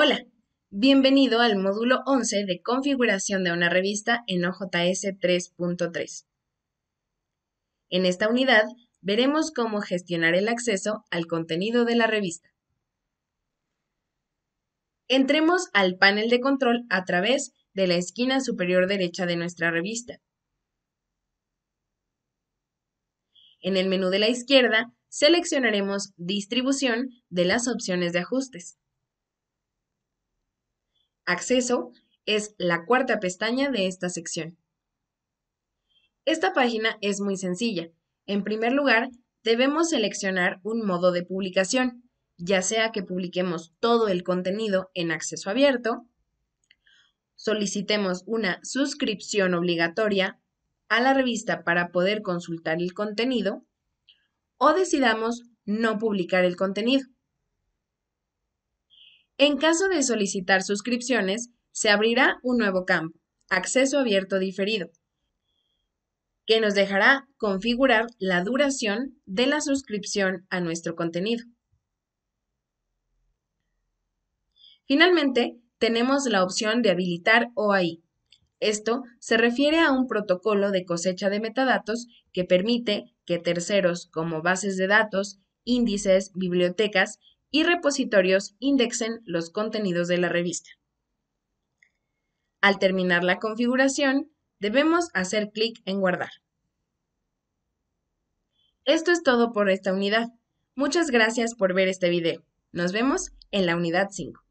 Hola, bienvenido al módulo 11 de configuración de una revista en OJS 3.3. En esta unidad veremos cómo gestionar el acceso al contenido de la revista. Entremos al panel de control a través de la esquina superior derecha de nuestra revista. En el menú de la izquierda, seleccionaremos Distribución de las opciones de ajustes. Acceso es la cuarta pestaña de esta sección. Esta página es muy sencilla. En primer lugar, debemos seleccionar un modo de publicación, ya sea que publiquemos todo el contenido en acceso abierto, solicitemos una suscripción obligatoria a la revista para poder consultar el contenido o decidamos no publicar el contenido. En caso de solicitar suscripciones, se abrirá un nuevo campo, acceso abierto diferido, que nos dejará configurar la duración de la suscripción a nuestro contenido. Finalmente, tenemos la opción de habilitar OAI. Esto se refiere a un protocolo de cosecha de metadatos que permite que terceros como bases de datos, índices, bibliotecas y repositorios indexen los contenidos de la revista. Al terminar la configuración, debemos hacer clic en Guardar. Esto es todo por esta unidad. Muchas gracias por ver este video. Nos vemos en la unidad 5.